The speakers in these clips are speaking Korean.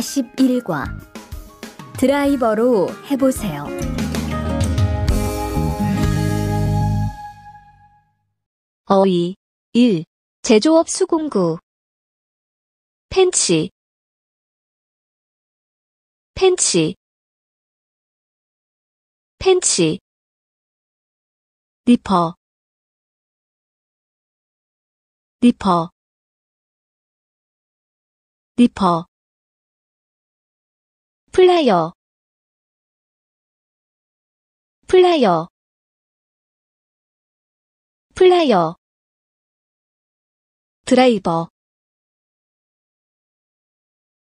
41과 드라이버로 해보세요. 어휘 1. 제조업 수공구 펜치 펜치 펜치 리퍼 리퍼 리퍼 플라이어 플라이어 플라이어 드라이버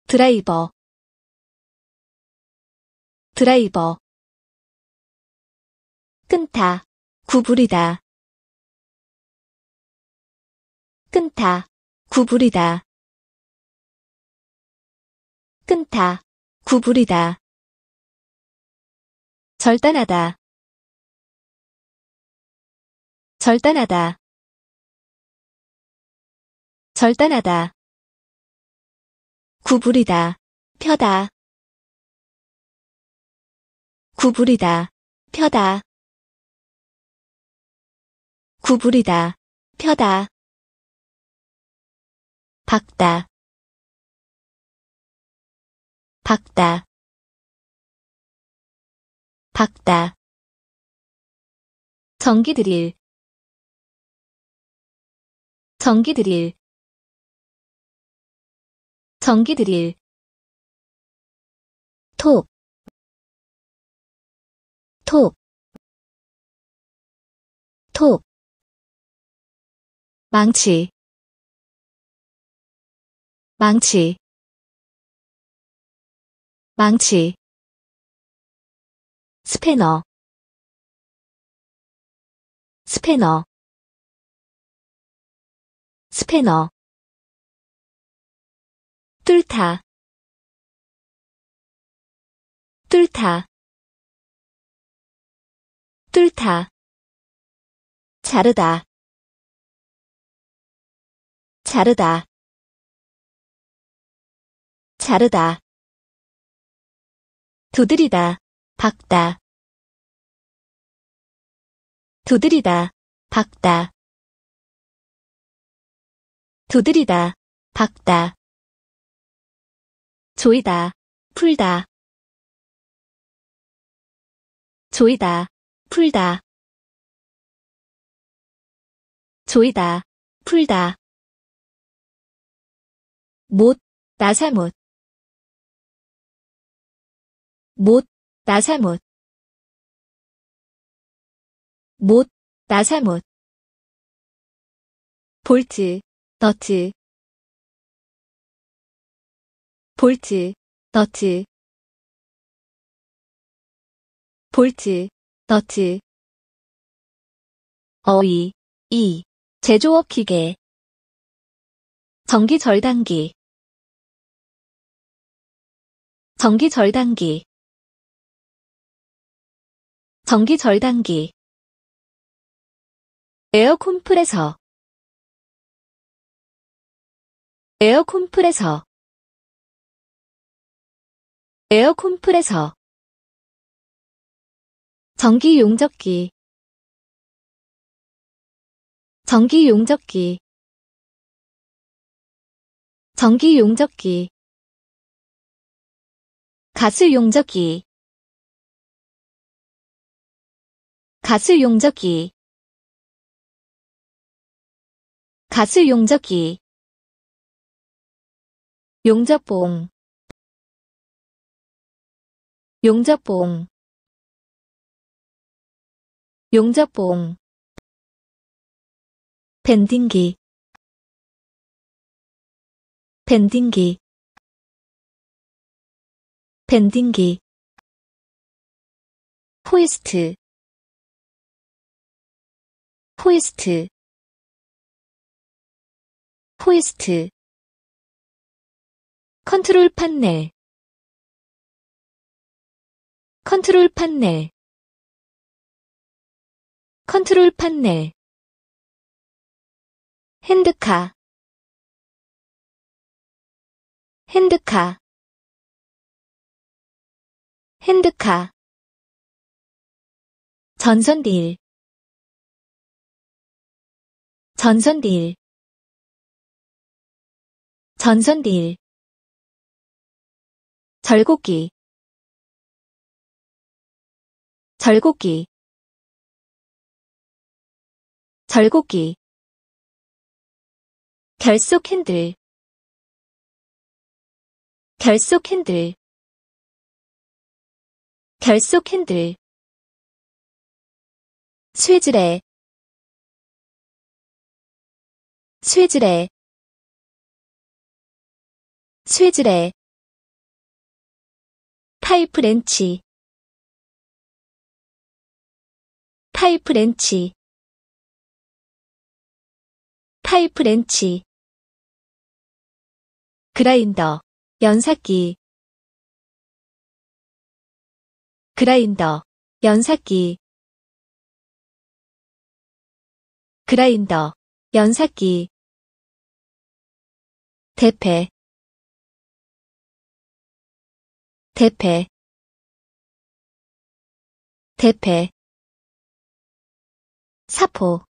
드라이버 드라이버 끈타 구부리다 끈타 구부리다 끈타 구부리다. 절단하다. 절단하다. 절단하다. 구부리다. 펴다. 구부리다. 펴다. 구부리다. 펴다. 박다. 박다 박다 전기 드릴 전기 드릴 전기 드릴 톡, 톡, 톡. 망치, 망치, 망치 스패너 스패너 스패너 뚫다 뚫다 뚫다 자르다 자르다 자르다 두드리다, 박다. 두드리다, 박다. 두드리다, 박다. 조이다, 풀다. 조이다, 풀다. 조이다, 풀다. 못, 나사못. 못, 나사못. 못, 나사못. 볼트, 너트. 볼트, 너트. 볼트, 너트. 어이, 이. 제조업 기계. 전기 절단기. 전기 절단기. 전기 절단기 에어 콤프레서 에어 콤프레서 에어 콤프레서 전기 용접기 전기 용접기 전기 용접기 가스 용접기 가수 용접기 가수 용접기 용접봉 용접봉 용접봉 밴딩기 밴딩기 밴딩기 포이스트 포이스트 포이스트 컨트롤 판넬 컨트롤 판넬 컨트롤 판넬 핸드카 핸드카 핸드카 전선 딜 전선딜 전선딜 절곡기 절곡기 절곡기 결속 핸들 결속 핸들 결속 핸들 스위즈레 쇠질에 쇠질해 타이프렌치 타이프렌치 타이프렌치 그라인더 연삭기 그라인더 연삭기 그라인더 연삭기 대패 대패 대패 사포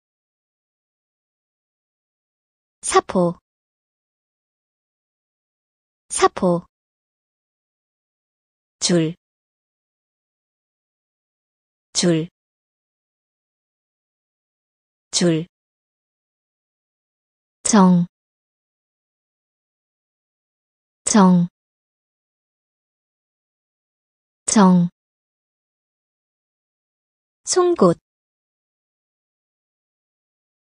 사포 사포 줄, 줄, 줄, 정, 정, 정, 송곳,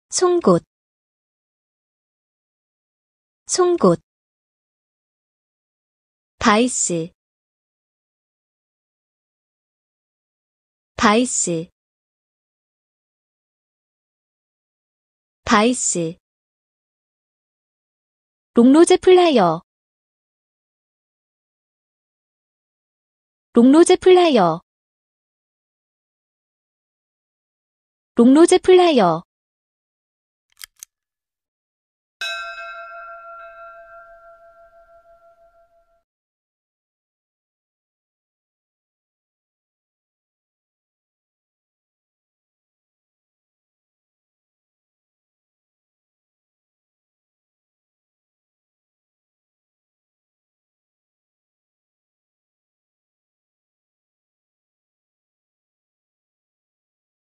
송곳, 송곳, 바이스, 바이스, 바이스, 롱로제 플라이어 롱로제 플라이어 롱로제 플라이어